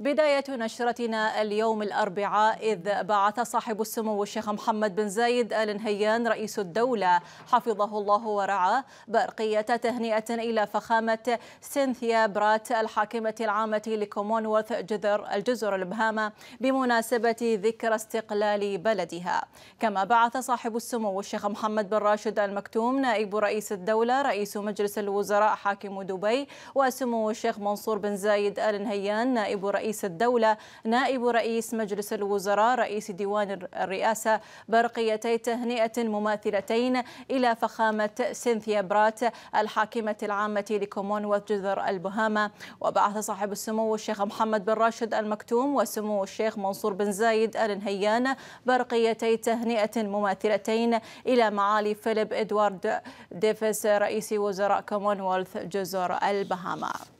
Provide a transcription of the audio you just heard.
بداية نشرتنا اليوم الأربعاء إذ بعث صاحب السمو الشيخ محمد بن زايد آل نهيان رئيس الدولة حفظه الله ورعاه برقية تهنئة إلى فخامة سينثيا برات الحاكمة العامة لكومونولث جزر الجزر البهامة بمناسبة ذكرى استقلال بلدها كما بعث صاحب السمو الشيخ محمد بن راشد المكتوم نائب رئيس الدولة رئيس مجلس الوزراء حاكم دبي وسمو الشيخ منصور بن زايد آل نهيان نائب رئيس رئيس الدولة نائب رئيس مجلس الوزراء رئيس ديوان الرئاسة برقيتي تهنئة مماثلتين إلى فخامة سينثيا برات الحاكمة العامة لكومونولث جزر البهامة وبعث صاحب السمو الشيخ محمد بن راشد المكتوم وسمو الشيخ منصور بن زايد آل نهيان برقيتي تهنئة مماثلتين إلى معالي فيليب إدوارد ديفيس رئيس وزراء كومونولث جزر البهاما